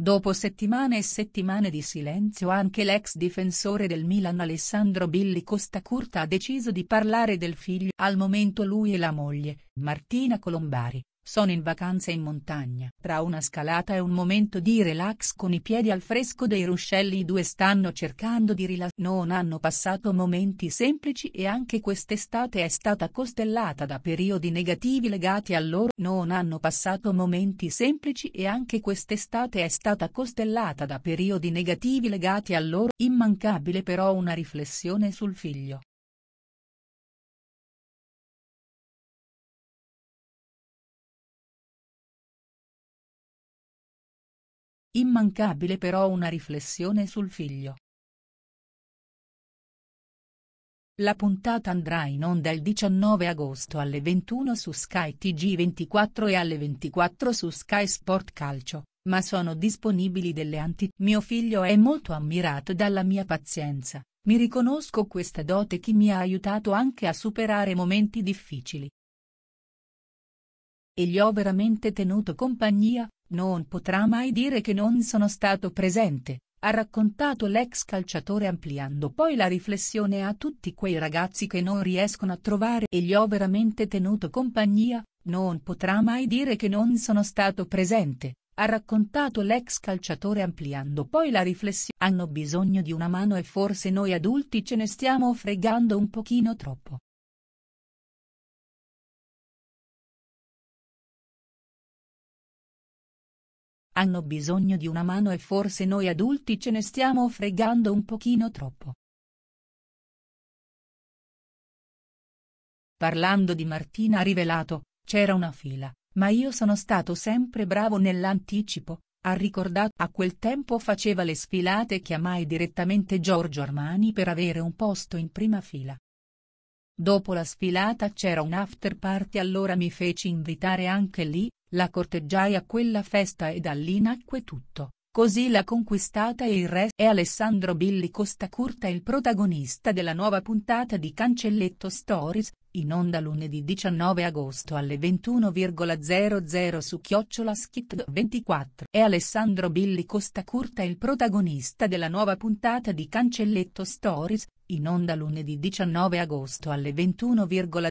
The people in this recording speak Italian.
Dopo settimane e settimane di silenzio anche l'ex difensore del Milan Alessandro Billi Costa Curta ha deciso di parlare del figlio al momento lui e la moglie, Martina Colombari, sono in vacanza in montagna. Tra una scalata e un momento di relax con i piedi al fresco dei ruscelli i due stanno cercando di rilassare. Non hanno passato momenti semplici e anche quest'estate è stata costellata da periodi negativi legati a loro. Non hanno passato momenti semplici e anche quest'estate è stata costellata da periodi negativi legati a loro. Immancabile però una riflessione sul figlio. Immancabile però una riflessione sul figlio. La puntata andrà in onda il 19 agosto alle 21 su Sky Tg24 e alle 24 su Sky Sport Calcio, ma sono disponibili delle anti. Mio figlio è molto ammirato dalla mia pazienza, mi riconosco questa dote che mi ha aiutato anche a superare momenti difficili. E gli ho veramente tenuto compagnia, non potrà mai dire che non sono stato presente, ha raccontato l'ex calciatore ampliando poi la riflessione a tutti quei ragazzi che non riescono a trovare e gli ho veramente tenuto compagnia, non potrà mai dire che non sono stato presente, ha raccontato l'ex calciatore ampliando poi la riflessione. Hanno bisogno di una mano e forse noi adulti ce ne stiamo fregando un pochino troppo. Hanno bisogno di una mano e forse noi adulti ce ne stiamo fregando un pochino troppo. Parlando di Martina ha rivelato, c'era una fila, ma io sono stato sempre bravo nell'anticipo, ha ricordato. A quel tempo faceva le sfilate e chiamai direttamente Giorgio Armani per avere un posto in prima fila. Dopo la sfilata c'era un after party allora mi feci invitare anche lì, la corteggiai a quella festa e da lì nacque tutto. Così la conquistata e il re è Alessandro Billi Curta il protagonista della nuova puntata di Cancelletto Stories, in onda lunedì 19 agosto alle 21.00 su Chiocciola Skit 24. È Alessandro Billi Curta il protagonista della nuova puntata di Cancelletto Stories, in onda lunedì 19 agosto alle 21.00.